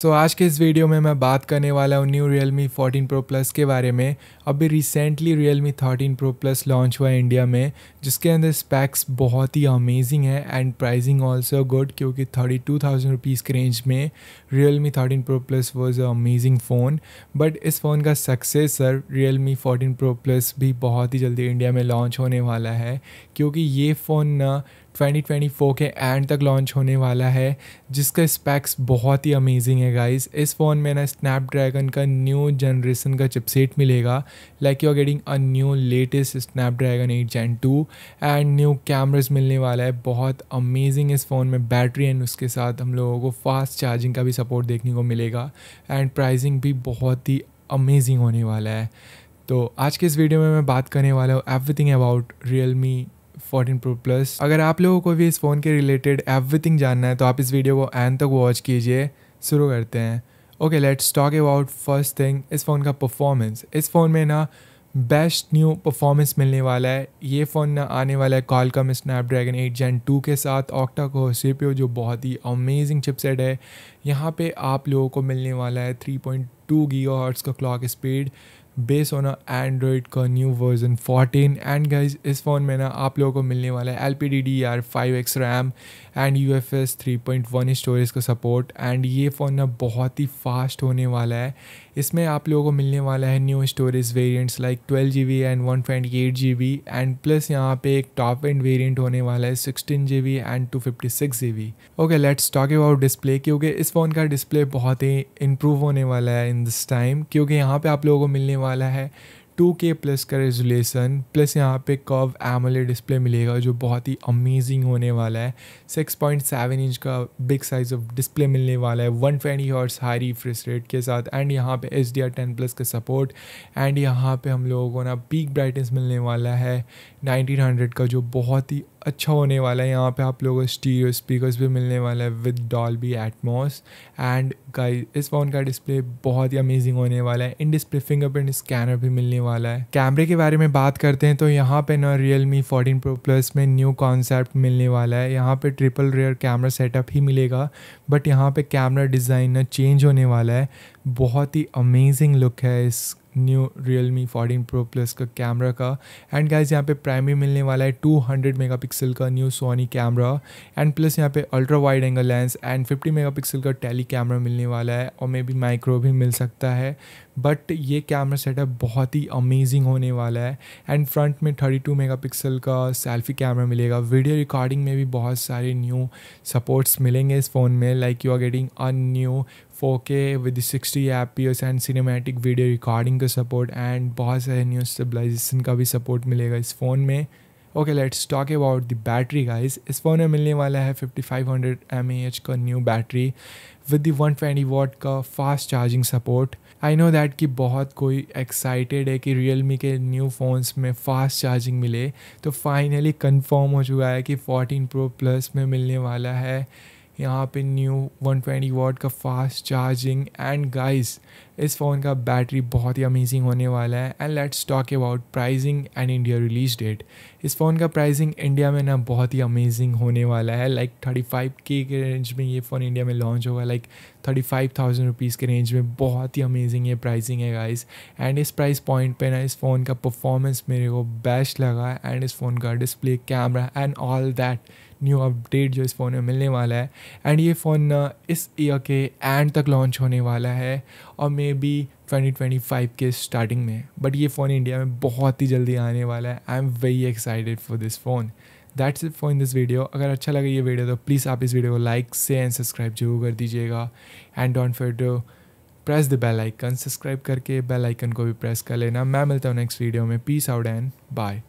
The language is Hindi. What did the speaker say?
तो आज के इस वीडियो में मैं बात करने वाला हूँ new Realme fourteen pro plus के बारे में अभी recently Realme thirteen pro plus launch हुआ है इंडिया में जिसके अंदर स्पैक्स बहुत ही अमेजिंग है एंड प्राइजिंग ऑल्सो गुड क्योंकि थर्टी टू थाउजेंड रुपीज़ के रेंज में Realme thirteen pro plus was a amazing phone but इस फ़ोन का successor Realme fourteen pro plus भी बहुत ही जल्दी इंडिया में लॉन्च होने वाला है क्योंकि ये फ़ोन ना 2024 के एंड तक लॉन्च होने वाला है जिसका स्पैक्स बहुत ही अमेजिंग है गाइस इस फ़ोन में ना स्नैपड्रैगन का न्यू जनरेशन का चिपसेट मिलेगा like you are getting a new latest Snapdragon eight gen two and new cameras मिलने वाला है बहुत अमेजिंग इस फ़ोन में बैटरी एंड उसके साथ हम लोगों को फास्ट चार्जिंग का भी सपोर्ट देखने को मिलेगा एंड प्राइजिंग भी बहुत ही अमेजिंग होने वाला है तो आज के इस वीडियो में मैं बात करने वाला हूँ everything about Realme fourteen pro plus अगर आप लोगों को भी इस फ़ोन के रिलेटेड एवरीथिंग जानना है तो आप इस वीडियो को एंड तक वॉच कीजिए शुरू करते हैं okay let's talk about first thing इस फ़ोन का परफॉर्मेंस इस फ़ोन में ना बेस्ट न्यू परफॉर्मेंस मिलने वाला है ये फ़ोन ना आने वाला है Qualcomm Snapdragon eight gen two के साथ ऑक्टा को सी जो बहुत ही अमेजिंग चिपसेट है यहाँ पे आप लोगों को मिलने वाला है थ्री पॉइंट टू का clock speed base on Android का न्यू वर्जन 14 एंड गाइज इस फ़ोन में ना आप लोगों को मिलने वाला है L P D D R five X RAM and U F S three point one storage का सपोर्ट एंड ये फ़ोन ना बहुत ही फास्ट होने वाला है इसमें आप लोगों को मिलने वाला है new storage variants like twelve G B and one twenty eight G B and plus यहाँ पे एक टॉप एंड वेरियंट होने वाला है sixteen G B and two fifty six G B okay let's talk about display क्योंकि इस फ़ोन का डिस्प्ले बहुत ही इम्प्रूव होने वाला है इन दिस टाइम क्योंकि यहाँ पर आप लोगों को मिलने वाला वाला है टू के प्लस का रेजुलेसन प्लस यहाँ पे कर्व एमोले डिस्प्ले मिलेगा जो बहुत ही अमेजिंग होने वाला है सिक्स पॉइंट सेवन इंच का बिग साइज ऑफ डिस्प्ले मिलने वाला है one twenty hertz high refresh rate के साथ एंड यहाँ पे H D R ten plus का सपोर्ट एंड यहाँ पे हम लोगों को ना पीक ब्राइटनेस मिलने वाला है नाइनटीन हंड्रेड का जो बहुत ही अच्छा होने वाला है यहाँ पे आप लोगों को स्टीरियो स्पीकर्स भी मिलने वाला है with Dolby Atmos and guys इस फ़ोन का डिस्प्ले बहुत ही अमेजिंग होने वाला है इन डिस्प्ले फिंगरप्रिंट स्कैनर भी मिलने वाला है कैमरे के बारे में बात करते हैं तो यहाँ पे ना Realme fourteen pro plus में न्यू कॉन्सेप्ट मिलने वाला है यहाँ पे ट्रिपल रेयर कैमरा सेटअप ही मिलेगा बट यहाँ पे कैमरा डिज़ाइन ना चेंज होने वाला है बहुत ही अमेजिंग लुक है इस new Realme fourteen pro plus का कैमरा का एंड गाइज यहाँ पे प्राइमरी मिलने वाला है 200 पिक्सल का new Sony camera and plus यहाँ पे ultra wide angle lens and 50 pixel का टेली कैमरा मिलने वाला है और मे बी माइक्रो भी मिल सकता है बट ये कैमरा सेटअप बहुत ही अमेजिंग होने वाला है एंड फ्रंट में 32 पिक्सल का सेल्फी कैमरा मिलेगा वीडियो रिकॉर्डिंग में भी बहुत सारे न्यू सपोर्ट्स मिलेंगे इस फ़ोन में like you are getting a new 4K with 60 एपियर्स एंड सिनेमेटिक वीडियो रिकॉर्डिंग का सपोर्ट एंड बहुत सारे न्यू स्टेबलाइजेशन का भी सपोर्ट मिलेगा इस फ़ोन में okay let's talk about the battery guys इस फ़ोन में मिलने वाला है 5500 mAh का new battery with the twenty watt का fast charging support I know that कि बहुत कोई एक्साइटेड है कि रियल मी के न्यू फ़ोन्स में फास्ट चार्जिंग मिले तो फाइनली कन्फर्म हो चुका है कि 14 प्रो प्लस में मिलने वाला है यहाँ पे न्यू 120 ट्वेंटी वॉट का फास्ट चार्जिंग एंड गाइस इस फ़ोन का बैटरी बहुत ही अमेजिंग होने वाला है and let's talk about pricing and India release date इस फ़ोन का प्राइजिंग इंडिया में ना बहुत ही अमेजिंग होने वाला है लाइक थर्टी फाइव के के रेंज में ये फ़ोन इंडिया में लॉन्च होगा like thirty five thousand rupees के रेंज में बहुत ही अमेजिंग ये प्राइजिंग है गाइस एंड इस प्राइस पॉइंट पर ना इस फ़ोन का परफॉर्मेंस मेरे को बेस्ट लगा एंड इस फ़ोन का display camera and all that new update जो इस फ़ोन में मिलने वाला है एंड ये फ़ोन uh, इस ईयर के एंड तक लॉन्च होने वाला है और मे बी 2025 के स्टार्टिंग में बट ये फ़ोन इंडिया में बहुत ही जल्दी आने वाला है I am very excited for this phone that's it for in this video अगर अच्छा लगे ये वीडियो तो प्लीज़ आप इस वीडियो को लाइक से एंड सब्सक्राइब जरूर कर दीजिएगा and don't forget to press the bell icon subscribe करके बेल आइकन को भी प्रेस कर लेना मैं मिलता हूँ नेक्स्ट वीडियो में पीस आउट एंड बाय